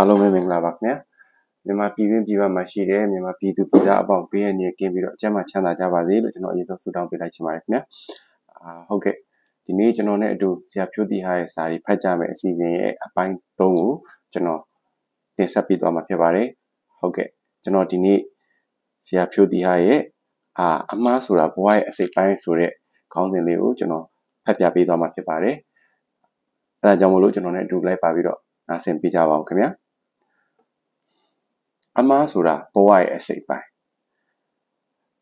အားလုံးပဲမင်္ဂလာပါခင်ဗျာမြန်မာပြည်တွင်းပြည်ပမှာရှိတဲ့မြန်မာပြည်သူပြည်သားအပေါင်းပေးရနေကင်းပြီးတော့အကျမ်းမှချမ်းသာကြပါစေလို့ကျွန်တော်အရင်ဆုံးဆုတောင်းပေးလိုက်ချင်ပါတယ်ခင်ဗျာအာဟုတ်ကဲ့ဒီနေ့ကျွန်တော်နဲ့အတူဆရာဖြိုးတီဟာရဲ့စာရီဖတ်ကြမယ်အစီအစဉ်ရဲ့အပိုင်း3ကိုကျွန်တော်တင်ဆက်ပေးသွားမှာဖြစ်ပါတယ်ဟုတ်ကဲ့ကျွန်တော်ဒီနေ့ဆရာဖြိုးတီဟာရဲ့အာအမားဆိုတာဘဝရဲ့အစိတ်ပိုင်းဆိုတဲ့ခေါင်းစဉ်လေးကိုကျွန်တော်ဖတ်ပြပေးသွားမှာဖြစ်ပါတယ်အဲဒါကြောင့်မလို့ကျွန်တော်နဲ့အတူလိုက်ပါပြီးတော့နားဆင်ပေးကြပါအောင်ခင်ဗျာအမားဆိုတာဘဝရဲ့အစိတ်ပိုင်း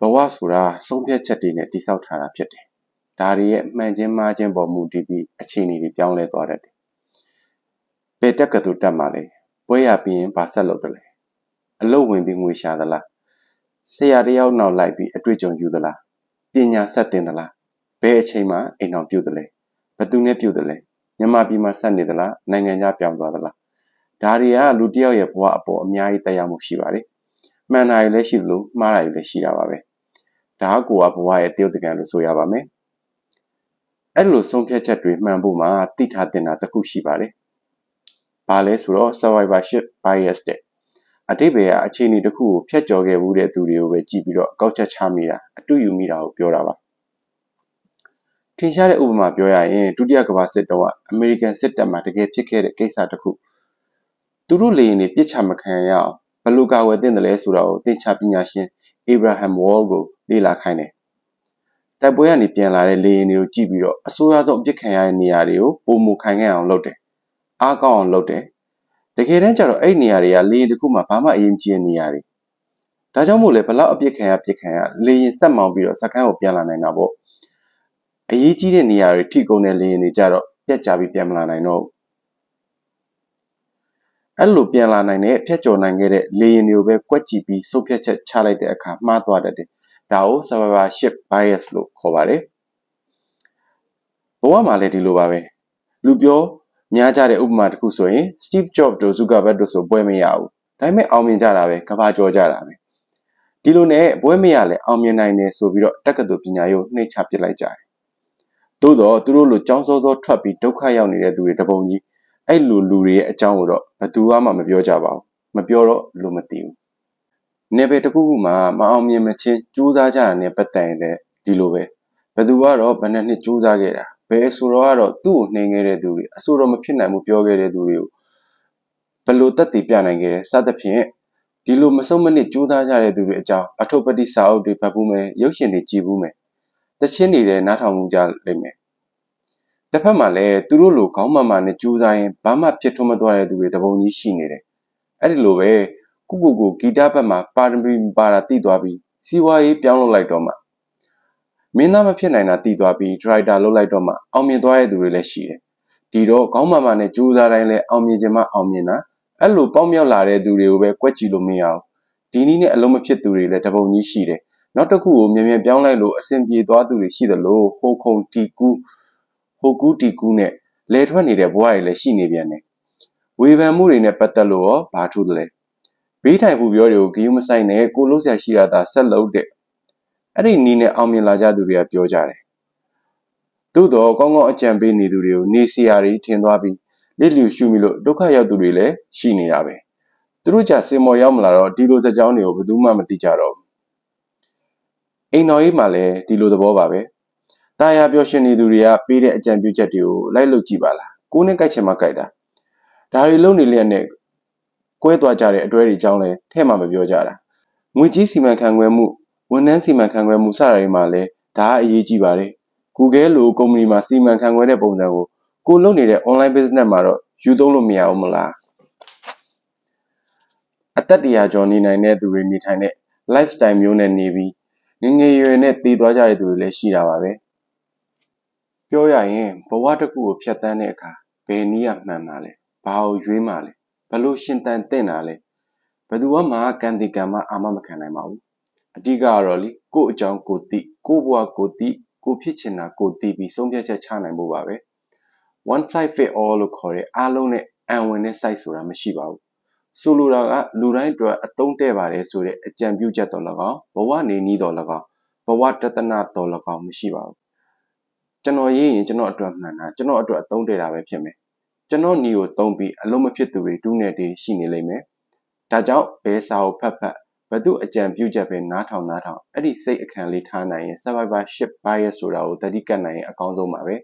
ဘဝဆိုတာဆုံးဖြတ်ချက်တွေနဲ့တိဆောက်ထားတာဖြစ်တယ်ဒါတွေရဲ့မှန်ခြင်းမှားခြင်းပေါ်မူတည်ပြီးအခြေအနေတွေပြောင်းလဲသွားတတ်တယ်။ပေတက်ကတူတက်မှလည်းပွဲရပြီးရင်ဗာဆက်လုပ်တယ်လေ။အလုတ်ဝင်ပြီးငွေရှာသလား။ဆရာတယောက်နောက်လိုက်ပြီးအတွေ့အကြုံယူသလား။ပညာဆက်တင်သလား။ဘယ်အချိန်မှအိမ်အောင်ပြုတ်တယ်လဲ။ဘသူနဲ့ပြုတ်တယ်လဲ။မြန်မာပြည်မှာဆက်နေသလား။နိုင်ငံခြားပြောင်းသွားသလားဒါတွေကလူတစ်ယောက်ရဲ့ဘဝအပေါ်အများကြီးတက်ရောက်မှုရှိပါတယ်။မှန်တာတွေလည်းရှိသလိုမှားတာတွေလည်းရှိတာပါပဲ။ဒါကကိုကဘဝရဲ့တရုတ်တကံလို့ဆိုရပါမယ်။အဲ့လိုဆုံးဖြတ်ချက်တွေမှန်ဖို့မှာတိထားတင်တာတစ်ခုရှိပါတယ်။ဘာလဲဆိုတော့ survivorship bias တဲ့အတိပ္ပယ်ကအခြေအနေတစ်ခုကိုဖျက်ကျော်ခဲ့မှုတဲ့သူတွေကိုပဲကြည့်ပြီးတော့ကောက်ချက်ချမိတာအတူယူမိတာကိုပြောတာပါ။ထင်ရှားတဲ့ဥပမာပြောရရင်ဒုတိယကမ္ဘာစစ်တုန်းကအမေရိကန်စစ်တပ်မှာတကယ်ဖြစ်ခဲ့တဲ့ကိစ္စတစ်ခု။သူတို့လေရင်တွေပြစ်ချမခံရအောင်ဘယ်လိုကာဝယ်သင့်တယ်လဲဆိုတာကိုသင်ချပညာရှင်အေဗရာဟမ်ဝေါ်ကို လေ့လာခိုင်းတယ်တိုက်ပွဲကနေပြန်လာတဲ့လေရင်တွေကိုကြည့်ပြီးတော့အဆိုးရဆုံးအပြစ်ခံရတဲ့နေရာတွေကိုပုံမူခိုင်ခဲ့အောင်လုပ်တယ်အားကောင်းအောင်လုပ်တယ်တကယ်တမ်းကျတော့အဲ့နေရာတွေကလေရင်တစ်ခုမှဘာမှအရင်ကြည့်နေရာတွေဒါကြောင့်မို့လဲဘလောက်အပြစ်ခံရပြစ်ခံရလေရင်ဆက်မောင်းပြီးတော့စကန်ကိုပြန်လာနိုင်တာပေါ့အရေးကြီးတဲ့နေရာတွေထိကုန်တဲ့လေရင်တွေကြတော့ပြက်ကြပြီးပြန်မလာနိုင်တော့ဘူးအဲ့လိုပြန်လာနိုင်တဲ့ဖြတ်ကျော်နိုင်ခဲ့တဲ့လေရင်တွေကိုပဲကွက်ကြည့်ပြီးစုပ်ဖြတ်ချက်ချလိုက်တဲ့အခါမှားသွားတတ်တယ်။ဒါကို survivorship bias လို့ခေါ်ပါတယ်။ဘဝမှာလည်းဒီလိုပါပဲ။လူပြောများကြတဲ့ဥပမာတစ်ခုဆိုရင် Steve Jobs တို့ Zuckerberg တို့ဆိုပွဲမရဘူး။ဒါပေမဲ့အောင်မြင်ကြတာပဲ၊ကဘာကျော်ကြတာပဲ။ဒီလိုနဲ့ပွဲမရလဲအောင်မြင်နိုင်တယ်ဆိုပြီးတော့တက္ကသိုလ်ပညာရေးကိုနှိမ့်ချပစ်လိုက်ကြတယ်။သို့တော့သူတို့လိုကြောင်းစောစောထွက်ပြီးဒုက္ခရောက်နေတဲ့သူတွေတပုံကြီး။အဲ့လိုလူတွေရဲ့အကြောင်းကိုတော့ဘသူမှမပြောကြပါဘူးမပြောတော့လူမသိဘူးနေပယ်တစ်ခုခုမှာမအောင်မြင်မချင်းစူးစမ်းကြတာနဲ့ပတ်သက်ရင်လည်းဒီလိုပဲဘသူကတော့ဘယ်နှစ်နှစ်စူးစမ်းခဲ့တာဘယ်ဆိုတော့ကတော့သူ့ကိုနှိမ်ခဲ့တဲ့သူတွေအဆိုတော့မဖြစ်နိုင်ဘူးပြောခဲ့တဲ့သူတွေကိုဘလို့တက်တည်ပြနိုင်ခဲ့တယ်စသဖြင့်ဒီလိုမဆုံးမနစ်စူးစမ်းကြတဲ့သူတွေအကြောင်းအထုပ်ပတိစာအုပ်တွေဖတ်ဘူးမယ်ရုပ်ရှင်တွေကြည့်ဘူးမယ်တချင်းတွေလည်းနားထောင်မှုကြလိမ့်မယ်တစ်ဖက်မှာလည်းသူတို့လိုခေါင်းမာမာနဲ့ကြိုးစားရင်ဘာမှဖြစ်ထွန်းမသွားတဲ့သူတွေတပုံကြီးရှိနေတယ်။အဲ့ဒီလိုပဲကုကုကိုဂီတဘက်မှာပါရမီပါတာတည်သွားပြီးစီဝါရေးပြောင်းလုပ်လိုက်တော့မှမင်းသားမဖြစ်နိုင်တာတည်သွားပြီးဒရိုက်တာလုပ်လိုက်တော့မှအောင်မြင်သွားတဲ့သူတွေလည်းရှိတယ်။ဒီတော့ခေါင်းမာမာနဲ့ကြိုးစားတိုင်းလည်းအောင်မြင်ခြင်းမအောင်မြင်တာအဲ့လိုပေါက်မြောက်လာတဲ့သူတွေကိုပဲကွက်ကြည့်လို့မရအောင်ဒီနည်းနဲ့အလုံးမဖြစ်သူတွေလည်းတပုံကြီးရှိတယ်။နောက်တစ်ခုကိုမြန်မြန်ပြောင်းလိုက်လို့အဆင်ပြေသွားသူတွေရှိသလိုဟိုခုံတီကူးဟိုကူးတီကူးနဲ့လဲထွက်နေတဲ့ဘဝတွေလည်းရှိနေပြန်တယ်ဝေဖန်မှုတွေနဲ့ပတ်သက်လို့ရောဘာထူးလဲဘေးထိုင်မှုပြောတွေကိုဂယုမဆိုင်နဲ့ကိုလို့ဆရာရှိတာသာဆက်လုပ်တဲ့အဲ့ဒီနီးနဲ့အောင်မြင်လာကြသူတွေကပြောကြတယ်သို့တော့ကောင်းကောင်းအကြံပေးနေသူတွေကိုနေစရာတွေထင်သွားပြီးလစ်လျူရှုမိလို့ဒုက္ခရောက်သူတွေလည်းရှိနေတာပဲသူတို့ကြစင်မော်ရောက်မလာတော့ဒီလိုစကြောင်းတွေကိုဘယ်သူမှမသိကြတော့ဘူးအိမ်တော်ကြီးမှာလည်းဒီလိုသဘောပါပဲတာယာပျော်ရွှင်နေသူတွေကပေးတဲ့အကြံပြုချက်တွေကိုလိုက်လုပ်ကြည့်ပါလားကိုယ်နဲ့ကြိုက်ချင်မှကြိုက်တာဒါတွေလုံနေလျက်နဲ့ကွဲသွားကြတဲ့အတွဲတွေအကြောင်းလဲထဲ့မှမပြောကြတာငွေကြီးစီမံခန့်ခွဲမှုဝန်ထမ်းစီမံခန့်ခွဲမှုစတာတွေမှာလဲဒါအရေးကြီးပါတယ် Google လိုကုမ္ပဏီမှာစီမံခန့်ခွဲတဲ့ပုံစံကိုကိုလုပ်နေတဲ့ online business မှာတော့ယူသုံးလို့မရဘူးမလားအသက်တရာကျော်နေနိုင်တဲ့သူတွေနေထိုင်တဲ့ lifestyle မျိုးနဲ့နေပြီးငငယ်ရွယ်နဲ့တည်သွားကြတဲ့သူတွေလည်းရှိတာပါပဲ။ပြောရရင်ဘဝတစ်ခုကိုဖြတ်တန်းတဲ့အခါဘယ်နည်းမှန်ပါလဲဘာကိုရွေးမှလဲဘလို့ရှင်တန်တင့်တာလဲဘယ်သူမှကံတိကံမှအာမမခံနိုင်ပါဘူးအတိကကတော့လေကို့အကြောင်းကိုတိကို့ဘဝကိုတိကိုဖြစ်ချင်တာကိုတိပြီးဆုံးဖြတ်ချက်ချနိုင်ဖို့ပါပဲ one size fit all လို့ခေါ်တဲ့အားလုံးနဲ့အံဝင်တဲ့ size ဆိုတာမရှိပါဘူးဆိုလိုတာကလူတိုင်းအတွက်အသုံးတဲ့ပါတယ်ဆိုတဲ့အကြံပြုချက်တော်၎င်းဘဝနေနည်းတော်၎င်းဘဝတတနာတော်၎င်းမရှိပါဘူးကျွန်တော်ရေးရင်ကျွန်တော်အတွက်မှန်တာကျွန်တော်အတွက်အသုံးတည်တာပဲဖြစ်မယ်ကျွန်တော်ညီကိုသုံးပြီးအလုံးမဖြစ်သူတွေတူးနေတည်းရှိနေလိမ့်မယ်ဒါကြောင့်ဘဲစာကိုဖတ်ဖတ်ဘသူအကြံပြုချက်ပဲနားထောင်နားထောင်အဲ့ဒီစိတ်အခံလေးထားနိုင်ရင် survivorship bias ဆိုတာကိုသတိကပ်နိုင်ရင်အကောင်းဆုံးပါပဲ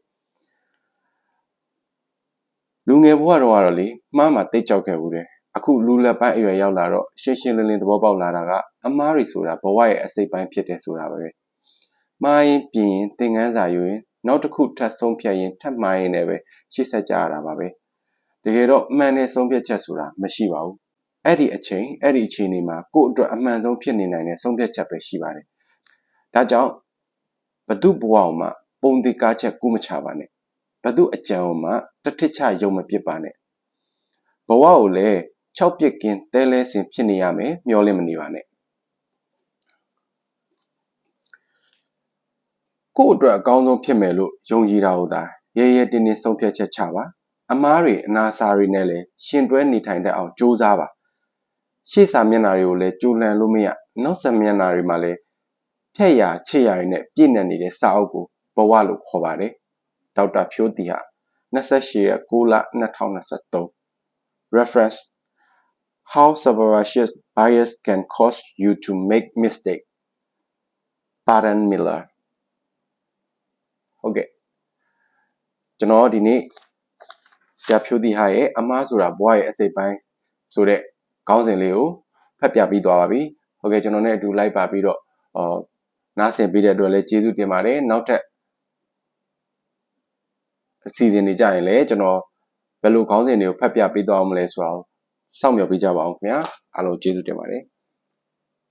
လူငယ်ဘဝတော့ကတော့လေမှားမှာတိတ်ကြောက်ခဲ့ဘူးတယ်အခုလူလက်ပိုင်းအရွယ်ရောက်လာတော့ရှင်းရှင်းလင်းလင်းသဘောပေါက်လာတာကအမားတွေဆိုတာဘဝရဲ့အစိတ်ပိုင်းဖြစ်တယ်ဆိုတာပဲမှားရင်ပြင်ရင်သင်ခန်းစာယူရင်နောက်တစ်ခုထပ်ဆုံးဖြတ်ရင်ထပ်မှားရင်လည်းပဲရှေ့ဆက်ကြရတာပါပဲတကယ်တော့မှန်တဲ့ဆုံးဖြတ်ချက်ဆိုတာမရှိပါဘူးအဲ့ဒီအချိန်အဲ့ဒီအချိန်တွေမှာကိုယ့်အတွက်အမှန်ဆုံးဖြစ်နေနိုင်တဲ့ဆုံးဖြတ်ချက်ပဲရှိပါတယ်ဒါကြောင့်ဘသူဘဝမှာပုံတိကားချက်ကူးမချပါနဲ့ဘသူအကြံအောင်မှတထစ်ချယုံမပစ်ပါနဲ့ဘဝကိုလည်း၆ပြက်ကင်းတဲလဲစင်ဖြစ်နေရမယ်မျောလင့်မနေပါနဲ့ကို့အတွက်အကောင်းဆုံးဖြစ်မယ်လို့ယုံကြည်တာဟုတ်တာရဲရဲတင်းတင်းဆုံးဖြတ်ချက်ချပါအမားတွေအနာစာတွေနဲ့လည်းရှင်တွဲနေထိုင်တတ်အောင်ကြိုးစားပါရှေ့စာမျက်နှာတွေကိုလည်းကြိုလန်လို့မရနောက်ဆက်မျက်နှာတွေမှာလည်းထက်ရာချစ်ရာတွေနဲ့ပြည့်နှံ့နေတဲ့စာအုပ်ကိုဘဝလို့ခေါ်ပါတယ်ဒေါက်တာဖြိုးတီဟာ28ရက်6လ2023 reference how subversive bias can cause you to make mistake Baron Miller ဟုတ်ကဲ့ကျွန်တော်ဒီနေ့ဆရာဖြိုးတီဟာရဲ့အမားဆိုတာဘွားရဲ့အစိတ်ပိုင်းဆိုတဲ့ခေါင်းစဉ်လေးကိုဖတ်ပြပြီးသွားပါပြီဟုတ်ကဲ့ကျွန်တော်နဲ့အတူလိုက်ပါပြီးတော့အော်နားဆင်ပေးတဲ့အတွက်လည်းကျေးဇူးတင်ပါတယ်နောက်ထပ်အစီအစဉ်တွေကြရင်လည်းကျွန်တော်ဘယ်လိုခေါင်းစဉ်တွေကိုဖတ်ပြပေးသွားမလဲဆိုတော့စောင့်မျှော်ပေးကြပါအောင်ခင်ဗျာအားလုံးကျေးဇူးတင်ပါတယ်